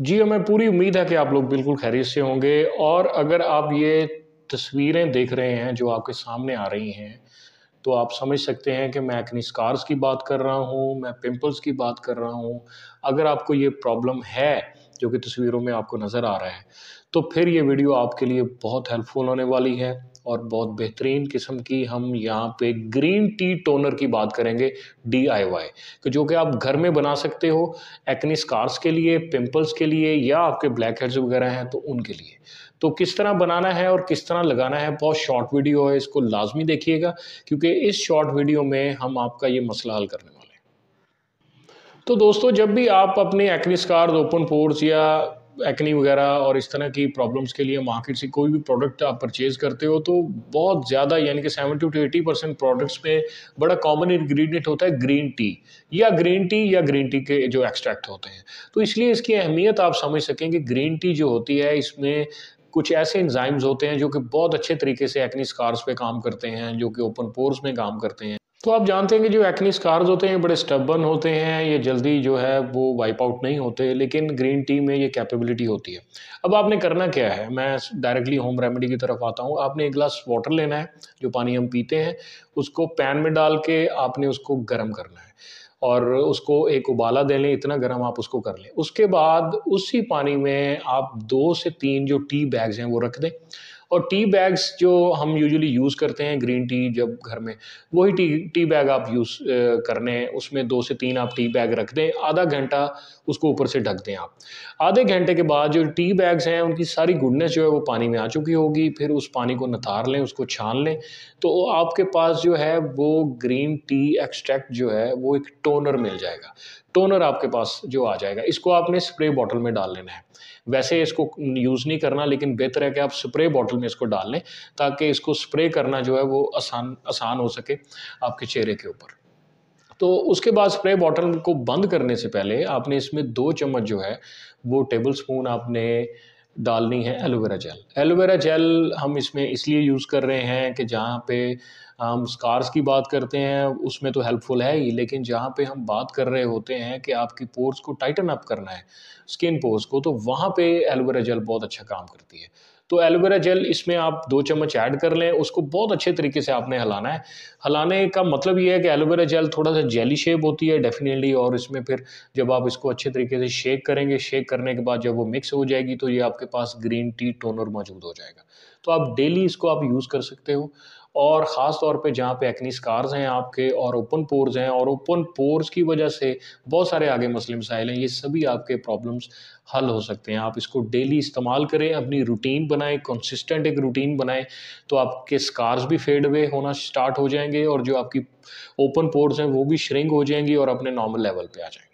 जी हमें पूरी उम्मीद है कि आप लोग बिल्कुल खैरियत से होंगे और अगर आप ये तस्वीरें देख रहे हैं जो आपके सामने आ रही हैं तो आप समझ सकते हैं कि मैं एक्नी स्कार्स की बात कर रहा हूँ मैं पिंपल्स की बात कर रहा हूँ अगर आपको ये प्रॉब्लम है जो कि तस्वीरों में आपको नज़र आ रहा है तो फिर ये वीडियो आपके लिए बहुत हेल्पफुल होने वाली है और बहुत बेहतरीन किस्म की हम यहाँ पे ग्रीन टी टोनर की बात करेंगे डी आई वाई कि जो कि आप घर में बना सकते हो एक्नी स्कार्स के लिए पिंपल्स के लिए या आपके ब्लैक हेड्स वगैरह हैं तो उनके लिए तो किस तरह बनाना है और किस तरह लगाना है बहुत शॉर्ट वीडियो है इसको लाजमी देखिएगा क्योंकि इस शॉर्ट वीडियो में हम आपका ये मसला हल करने वाले तो दोस्तों जब भी आप अपने एक्ने ओपन पोर्स या एक्नी वगैरह और इस तरह की प्रॉब्लम्स के लिए मार्केट से कोई भी प्रोडक्ट आप परचेज़ करते हो तो बहुत ज़्यादा यानी कि seventy two eighty percent products में बड़ा कॉमन इंग्रेडिएंट होता है ग्रीन टी या ग्रीन टी या ग्रीन टी के जो एक्सट्रैक्ट होते हैं तो इसलिए इसकी अहमियत आप समझ सकें कि ग्रीन टी जो होती है इसमें कुछ ऐसे इंजाइम्स होते हैं जो कि बहुत अच्छे तरीके से एक्नी स्कार्स पे काम करते हैं जो कि ओपन पोर्स में काम करते हैं तो आप जानते हैं कि जो एक्नी स्कार्स होते हैं बड़े स्टबन होते हैं ये जल्दी जो है वो वाइप आउट नहीं होते लेकिन ग्रीन टी में ये कैपेबिलिटी होती है अब आपने करना क्या है मैं डायरेक्टली होम रेमेडी की तरफ आता हूँ आपने एक गिलास वाटर लेना है जो पानी हम पीते हैं उसको पैन में डाल के आपने उसको गर्म करना है और उसको एक उबाला दे लें इतना गर्म आप उसको कर लें उसके बाद उसी पानी में आप दो से तीन जो टी बैग्स हैं वो रख दें और टी बैग्स जो हम यूजुअली यूज़ करते हैं ग्रीन टी जब घर में वही टी टी बैग आप यूज़ करने हैं उसमें दो से तीन आप टी बैग रख दें आधा घंटा उसको ऊपर से ढक दें आप आधे घंटे के बाद जो टी बैग्स हैं उनकी सारी गुडनेस जो है वो पानी में आ चुकी होगी फिर उस पानी को नतार लें उसको छान लें तो आपके पास जो है वो ग्रीन टी एक्सट्रैक्ट जो है वो एक टोनर मिल जाएगा टोनर आपके पास जो आ जाएगा इसको आपने स्प्रे बॉटल में डाल लेना है वैसे इसको यूज़ नहीं करना लेकिन बेहतर है कि आप स्प्रे बॉटल में इसको डाल लें ताकि इसको स्प्रे करना जो है वो आसान आसान हो सके आपके चेहरे के ऊपर तो उसके बाद स्प्रे बॉटल को बंद करने से पहले आपने इसमें दो चम्मच जो है वो टेबल स्पून आपने डालनी है एलोवेरा जेल एलोवेरा जेल हम इसमें इसलिए यूज़ कर रहे हैं कि जहाँ पे हम स्कार्स की बात करते हैं उसमें तो हेल्पफुल है ही लेकिन जहाँ पे हम बात कर रहे होते हैं कि आपकी पोर्स को टाइटन अप करना है स्किन पोर्स को तो वहाँ पे एलोवेरा जेल बहुत अच्छा काम करती है तो एलोवेरा जेल इसमें आप दो चम्मच ऐड कर लें उसको बहुत अच्छे तरीके से आपने हलाना है हलाने का मतलब ये है कि एलोवेरा जेल थोड़ा सा जेली शेप होती है डेफिनेटली और इसमें फिर जब आप इसको अच्छे तरीके से शेक करेंगे शेक करने के बाद जब वो मिक्स हो जाएगी तो ये आपके पास ग्रीन टी टोनर मौजूद हो जाएगा तो आप डेली इसको आप यूज़ कर सकते हो और ख़ास तौर पे जहाँ पे एक्नी स्कार्स हैं आपके और ओपन पोर्स हैं और ओपन पोर्स की वजह से बहुत सारे आगे मसले मसाइल हैं ये सभी आपके प्रॉब्लम्स हल हो सकते हैं आप इसको डेली इस्तेमाल करें अपनी रूटीन बनाएं कंसिस्टेंट एक रूटीन बनाएं तो आपके स्कार्स भी फेड अवे होना स्टार्ट हो जाएंगे और जो आपकी ओपन पोर्स हैं वो भी श्रिंग हो जाएंगी और अपने नॉर्मल लेवल पर आ जाएंगे